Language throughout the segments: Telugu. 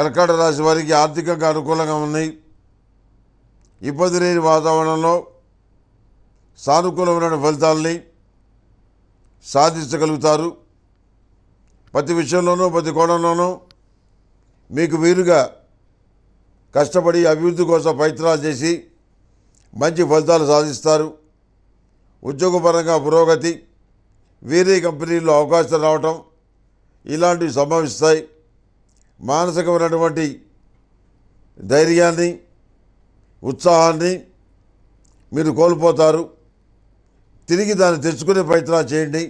కర్కట రాశి వారికి ఆర్థికంగా అనుకూలంగా ఉన్నాయి ఇబ్బంది లేని వాతావరణంలో సానుకూలమైన ఫలితాలని సాధించగలుగుతారు ప్రతి విషయంలోనూ ప్రతి కోణంలోనూ మీకు వీలుగా కష్టపడి అభివృద్ధి కోసం ప్రయత్నాలు చేసి మంచి ఫలితాలు సాధిస్తారు ఉద్యోగపరంగా పురోగతి వేరే కంపెనీల్లో అవకాశాలు రావటం ఇలాంటివి సంభవిస్తాయి మానసికమైనటువంటి ధైర్యాన్ని ఉత్సాహాన్ని మీరు కోల్పోతారు తిరిగి దాన్ని తెచ్చుకునే ప్రయత్నాలు చేయండి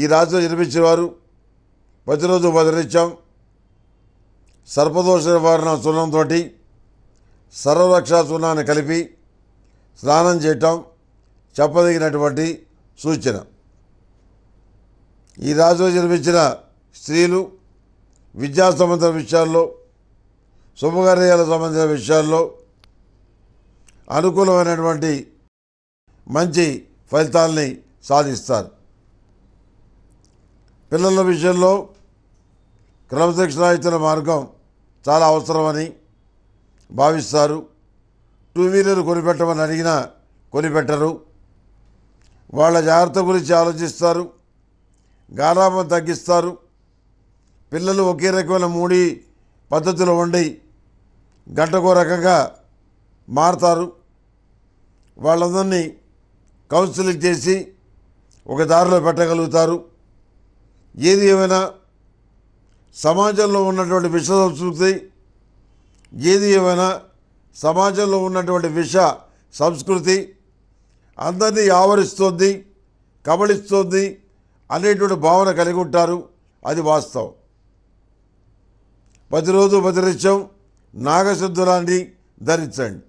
ఈ రాత్రిలో జన్మించేవారు ప్రతిరోజు మొదలిచ్చాం సర్పదోష నివారణ సున్నంతో సర్వరక్షా చూర్ణాన్ని కలిపి స్నానం చేయటం చెప్పదగినటువంటి సూచన ఈ రాజులో జన్మించిన స్త్రీలు విద్యా సంబంధించిన విషయాల్లో శుభకార్యాలకు సంబంధించిన విషయాల్లో అనుకూలమైనటువంటి మంచి ఫలితాలని సాధిస్తారు పిల్లల విషయంలో క్రమశిక్షణాయుతన మార్గం చాలా అవసరమని భావిస్తారు టూ వీలర్ కొనిపెట్టమని అడిగినా కొనిపెట్టరు వాళ్ళ జాగ్రత్త గురించి ఆలోచిస్తారు గారామం తగ్గిస్తారు పిల్లలు ఒకే రకమైన మూడి పద్ధతిలో ఉండి గంటకో రకంగా మారుతారు వాళ్ళందరినీ కౌన్సిలింగ్ చేసి ఒక దారిలో పెట్టగలుగుతారు ఏది ఏమైనా సమాజంలో ఉన్నటువంటి విష సంస్కృతి ఏది ఏమైనా సమాజంలో ఉన్నటువంటి విష సంస్కృతి అందరినీ ఆవరిస్తోంది కబళిస్తోంది అనేటువంటి భావన కలిగి ఉంటారు అది వాస్తవం ప్రతిరోజు ప్రతినిత్యం నాగశుద్ధులాన్ని ధరించండి